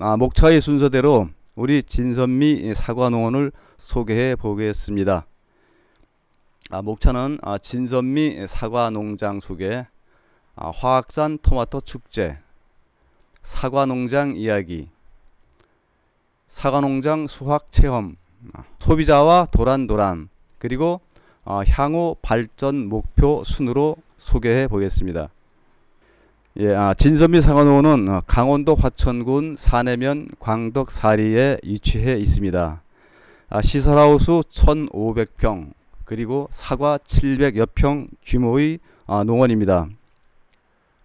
아, 목차의 순서대로 우리 진선미 사과농원을 소개해 보겠습니다. 아, 목차는 아, 진선미 사과농장 소개, 아, 화학산 토마토 축제, 사과농장 이야기, 사과농장 수학 체험, 아, 소비자와 도란도란, 그리고 아, 향후 발전 목표 순으로 소개해 보겠습니다. 예, 아, 진선미 상원호는 어, 강원도 화천군 산내면 광덕 사리에 위치해 있습니다. 아, 시설하우스 1,500평 그리고 사과 700여 평 규모의 아, 농원입니다.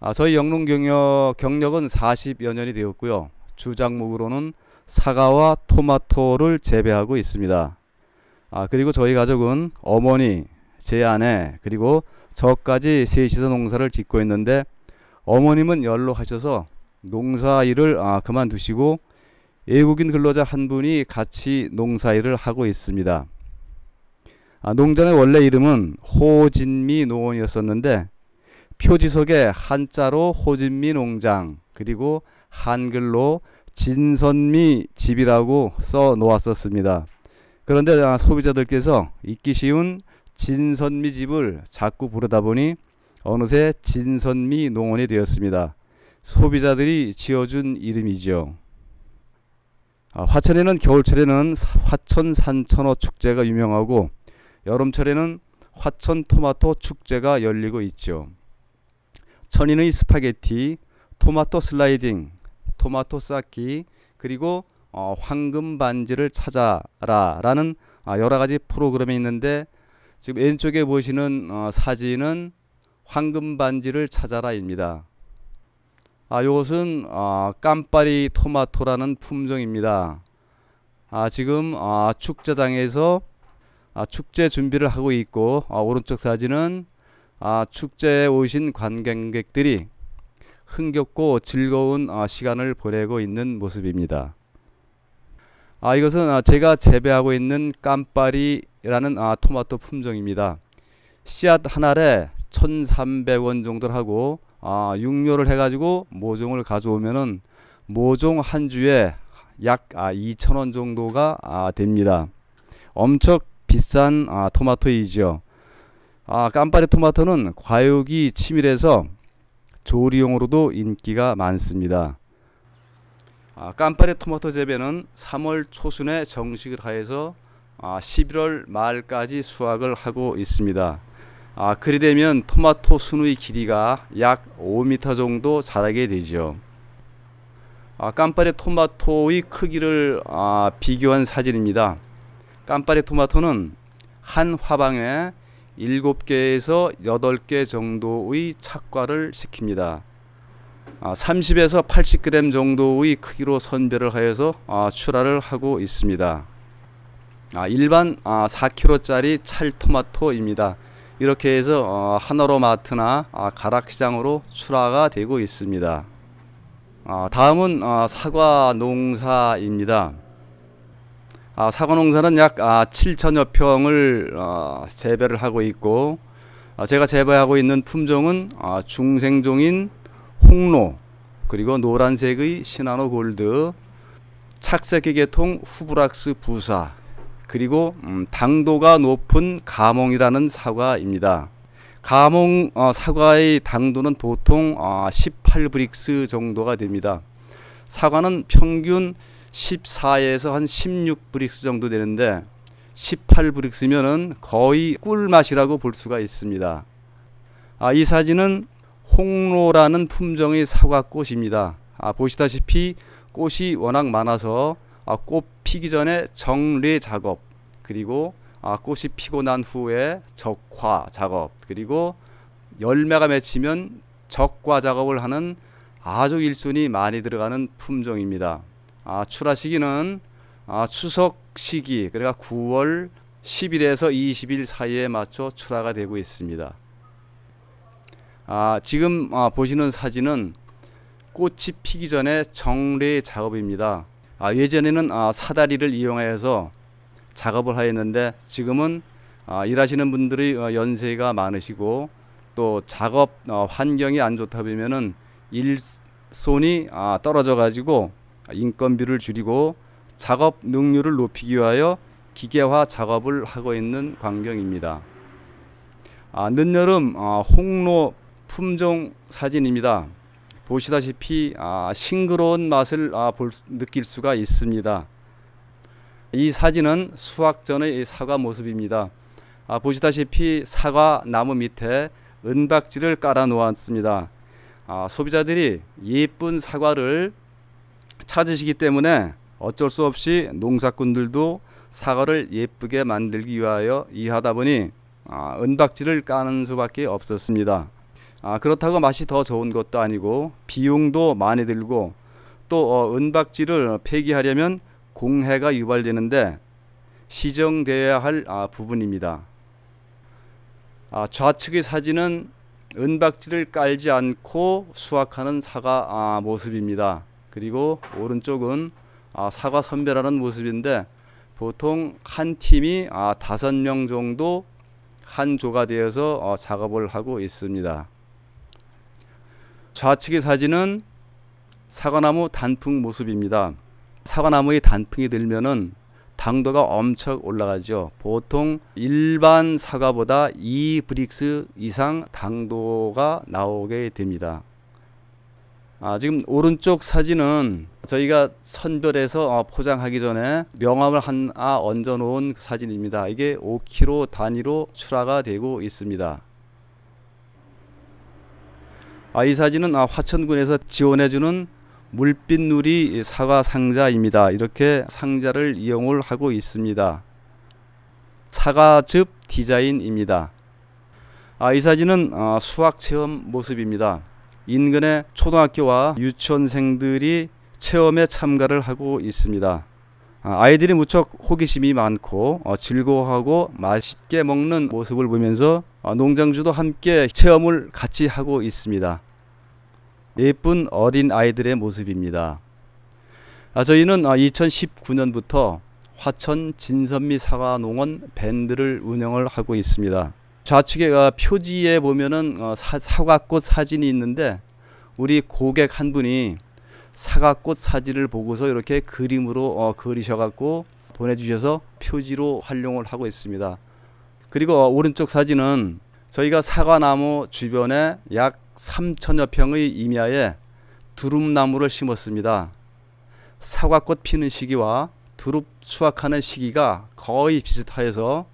아, 저희 영농 경력, 경력은 40여 년이 되었고요. 주작목으로는 사과와 토마토를 재배하고 있습니다. 아, 그리고 저희 가족은 어머니, 제 아내, 그리고 저까지 셋이서 농사를 짓고 있는데 어머님은 연로하셔서 농사 일을 아, 그만두시고 외국인 근로자 한 분이 같이 농사 일을 하고 있습니다. 아, 농장의 원래 이름은 호진미 농원이었었는데 표지석에 한자로 호진미 농장 그리고 한글로 진선미 집이라고 써 놓았었습니다. 그런데 아, 소비자들께서 잊기 쉬운 진선미 집을 자꾸 부르다 보니 어느새 진선미 농원이 되었습니다. 소비자들이 지어준 이름이죠. 아, 화천에는 겨울철에는 화천 산천어 축제가 유명하고 여름철에는 화천 토마토 축제가 열리고 있죠. 천인의 스파게티, 토마토 슬라이딩, 토마토 쌓기, 그리고 어, 황금 반지를 찾아라라는 아, 여러 가지 프로그램이 있는데 지금 왼쪽에 보시는 어, 사진은 황금 반지를 찾아라입니다. 아, 이것은 아, 깜파리 토마토라는 품종입니다. 아, 지금 아, 축제장에서 아, 축제 준비를 하고 있고 아, 오른쪽 사진은 아, 축제에 오신 관광객들이 흥겹고 즐거운 아, 시간을 보내고 있는 모습입니다. 아, 이것은 아, 제가 재배하고 있는 깜파리라는 아, 토마토 품종입니다. 씨앗 한 알에 1,300원 정도를 하고 아, 육묘를 해가지고 모종을 가져오면은 모종 한 주에 약 아, 2,000원 정도가 아, 됩니다. 엄청 비싼 아, 토마토이지 아, 깜파리 토마토는 과육이 치밀해서 조리용으로도 인기가 많습니다. 아, 깜파리 토마토 재배는 3월 초순에 정식을 하여서 아, 11월 말까지 수확을 하고 있습니다. 아, 그리 되면 토마토 순의 길이가 약 5m 정도 자라게 되죠. 아, 깜파레 토마토의 크기를 아, 비교한 사진입니다. 깜파레 토마토는 한 화방에 7개에서 8개 정도의 착과를 시킵니다. 아, 30에서 80g 정도의 크기로 선별을 하여서 아, 출하를 하고 있습니다. 아, 일반 아, 4kg짜리 찰토마토입니다. 이렇게 해서 하나로마트나 어, 아, 가락시장으로 출하가 되고 있습니다. 아, 다음은 아, 사과 농사입니다. 사과 농사는 약 7천여 평을 어, 재배를 하고 있고 제가 재배하고 있는 품종은 중생종인 홍로 그리고 노란색의 시나노 골드 착색의 계통 후브락스 부사 그리고 음, 당도가 높은 가몽이라는 사과입니다. 가몽 어, 사과의 당도는 보통 어, 18브릭스 정도가 됩니다. 사과는 평균 14에서 한 16브릭스 정도 되는데 18브릭스면은 거의 꿀맛이라고 볼 수가 있습니다. 아, 이 사진은 홍로라는 품종의 사과꽃입니다. 아, 보시다시피 꽃이 워낙 많아서 아, 꽃 피기 전에 정리 작업 그리고 아, 꽃이 피고 난 후에 적화 작업 그리고 열매가 맺히면 적과 작업을 하는 아주 일손이 많이 들어가는 품종입니다. 아, 출하 시기는 아, 추석 시기 그러니까 9월 10일에서 20일 사이에 맞춰 출하가 되고 있습니다. 아, 지금 아, 보시는 사진은 꽃이 피기 전에 정례 작업입니다. 아, 예전에는 아, 사다리를 이용해서 작업을 하였는데 지금은 아, 일하시는 분들이 어, 연세가 많으시고 또 작업 어, 환경이 안 좋다 보면은 일손이 아, 떨어져 가지고 인건비를 줄이고 작업 능률을 높이기 위하여 기계화 작업을 하고 있는 광경입니다. 아, 늦여름 아, 홍로 품종 사진입니다. 보시다시피 아, 싱그러운 맛을 아, 볼, 느낄 수가 있습니다. 이 사진은 수확 전의 사과 모습입니다. 아, 보시다시피 사과 나무 밑에 은박지를 깔아 놓았습니다. 아, 소비자들이 예쁜 사과를 찾으시기 때문에 어쩔 수 없이 농사꾼들도 사과를 예쁘게 만들기 위하여 일하다 보니 아, 은박지를 까는 수밖에 없었습니다. 아, 그렇다고 맛이 더 좋은 것도 아니고 비용도 많이 들고 또 어, 은박지를 폐기하려면 공해가 유발되는데 시정되어야 할 아, 부분입니다. 아, 좌측의 사진은 은박지를 깔지 않고 수확하는 사과 아, 모습입니다. 그리고 오른쪽은 아, 사과 선별하는 모습인데 보통 한 팀이 아, 다명 정도 한 조가 되어서 어, 작업을 하고 있습니다. 좌측의 사진은 사과나무 단풍 모습입니다. 사과나무의 단풍이 들면은 당도가 엄청 올라가죠. 보통 일반 사과보다 2브릭스 이상 당도가 나오게 됩니다. 아, 지금 오른쪽 사진은 저희가 선별해서 어, 포장하기 전에 명암을 하나 얹어 놓은 사진입니다. 이게 5kg 단위로 출하가 되고 있습니다. 아, 이 사진은 아, 화천군에서 지원해주는 물빛누리 사과 상자입니다. 이렇게 상자를 이용을 하고 있습니다. 사과즙 디자인입니다. 아, 이 사진은 아, 수학 체험 모습입니다. 인근의 초등학교와 유치원생들이 체험에 참가를 하고 있습니다. 아, 아이들이 무척 호기심이 많고 어, 즐거워하고 맛있게 먹는 모습을 보면서 어, 농장주도 함께 체험을 같이 하고 있습니다. 예쁜 어린 아이들의 모습입니다. 아, 저희는 2019년부터 아, 화천 진선미 사과농원 밴드를 운영을 하고 있습니다. 좌측에 표지에 보면은 어, 사과꽃 사진이 있는데 우리 고객 한 분이 사과꽃 사진을 보고서 이렇게 그림으로 어, 그리셔갖고 보내주셔서 표지로 활용을 하고 있습니다. 그리고 오른쪽 사진은 저희가 사과나무 주변에 약 3천여 평의 임야에 두릅나무를 심었습니다. 사과꽃 피는 시기와 두릅 수확하는 시기가 거의 비슷하여서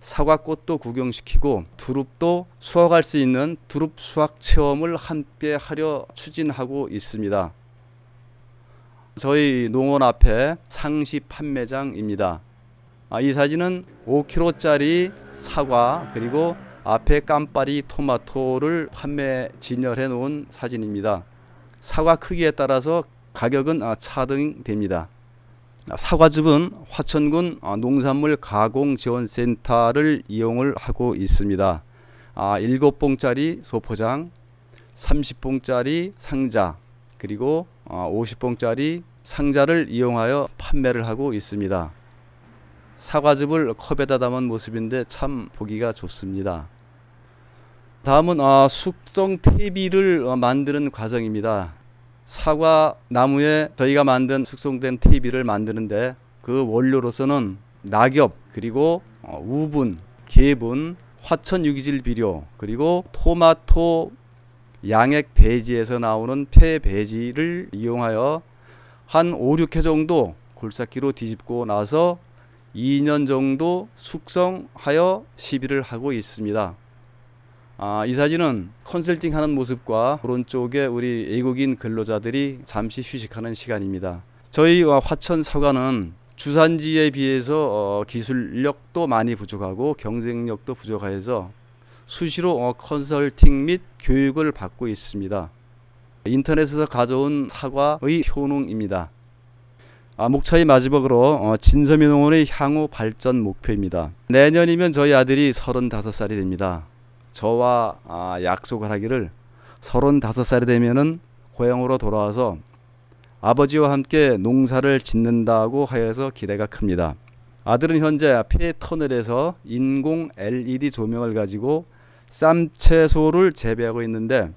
사과꽃도 구경시키고 두릅도 수확할 수 있는 두릅 수확 체험을 함께 하려 추진하고 있습니다. 저희 농원 앞에 상시 판매장입니다. 아, 이 사진은 5kg짜리 사과 그리고 앞에 깜빠리 토마토를 판매 진열해 놓은 사진입니다. 사과 크기에 따라서 가격은 아, 차등됩니다. 아, 사과즙은 화천군 농산물 가공지원센터를 이용을 하고 있습니다. 7봉짜리 소포장, 30봉짜리 상자, 그리고 50봉짜리 상자를 이용하여 판매를 하고 있습니다. 사과즙을 컵에다 담은 모습인데 참 보기가 좋습니다. 다음은 아, 숙성 퇴비를 어, 만드는 과정입니다. 사과 나무에 저희가 만든 숙성된 퇴비를 만드는데 그 원료로서는 낙엽 그리고 어, 우분, 개분, 화천 유기질 비료 그리고 토마토 양액 배지에서 나오는 폐 배지를 이용하여 한 5, 6회 정도 골삭기로 뒤집고 나서 2년 정도 숙성하여 시비를 하고 있습니다. 아, 이 사진은 컨설팅 하는 모습과 오른쪽에 우리 외국인 근로자들이 잠시 휴식하는 시간입니다. 저희 어, 화천 사과는 주산지에 비해서 어, 기술력도 많이 부족하고 경쟁력도 부족해서 수시로 어, 컨설팅 및 교육을 받고 있습니다. 인터넷에서 가져온 사과의 효능입니다. 아, 목차의 마지막으로 어, 진서민 의원의 향후 발전 목표입니다. 내년이면 저희 아들이 35살이 됩니다. 저와 아, 약속을 하기를 35살이 되면은 고향으로 돌아와서 아버지와 함께 농사를 짓는다고 하여서 기대가 큽니다. 아들은 현재 폐 터널에서 인공 LED 조명을 가지고 쌈채소를 재배하고 있는데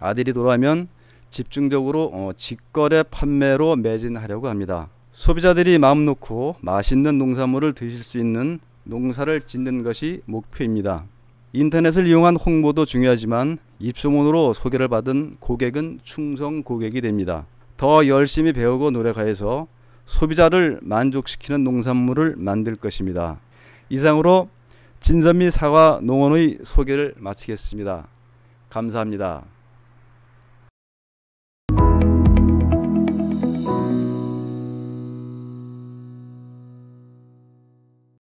아들이 돌아오면 집중적으로 어, 직거래 판매로 매진하려고 합니다. 소비자들이 마음 놓고 맛있는 농산물을 드실 수 있는 농사를 짓는 것이 목표입니다. 인터넷을 이용한 홍보도 중요하지만 입소문으로 소개를 받은 고객은 충성 고객이 됩니다. 더 열심히 배우고 노력하여서 소비자를 만족시키는 농산물을 만들 것입니다. 이상으로 진선미 사과 농원의 소개를 마치겠습니다. 감사합니다.